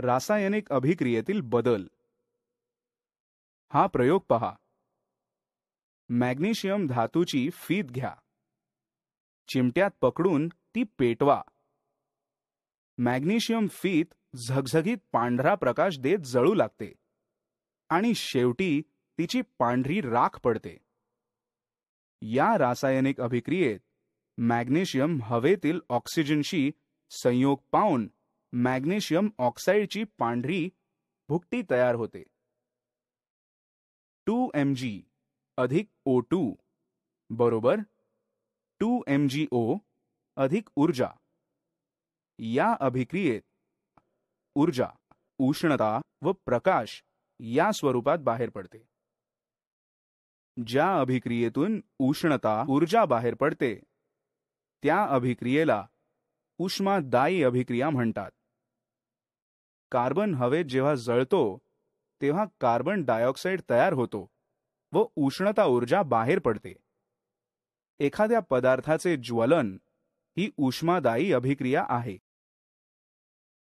रासायनिक अभिक्रियेतील बदल हा प्रयोग पहा मॅग्नेशियम धातूची फीत घ्या चिमट्यात पकडून ती पेटवा मॅग्नेशियम फीत झगझगीत पांढरा प्रकाश देत जळू लागते आणि शेवटी तिची पांढरी राख पडते या रासायनिक अभिक्रियेत मॅग्नेशियम हवेतील ऑक्सिजनशी संयोग पाहून मॅग्नेशियम ऑक्साईडची पांढरी भुकटी तयार होते टू एम जी अधिक ओ टू बरोबर टू एम जी ओ अधिक ऊर्जा या अभिक्रियेत ऊर्जा उष्णता व प्रकाश या स्वरूपात बाहेर पडते ज्या अभिक्रियेतून उष्णता ऊर्जा बाहेर पडते त्या अभिक्रियेला उष्मादायी अभिक्रिया म्हणतात कार्बन हवेत जेव्हा जळतो तेव्हा कार्बन डायऑक्साईड तयार होतो व उष्णता ऊर्जा बाहेर पडते एखाद्या पदार्थाचे ज्वलन ही उष्मादायी अभिक्रिया आहे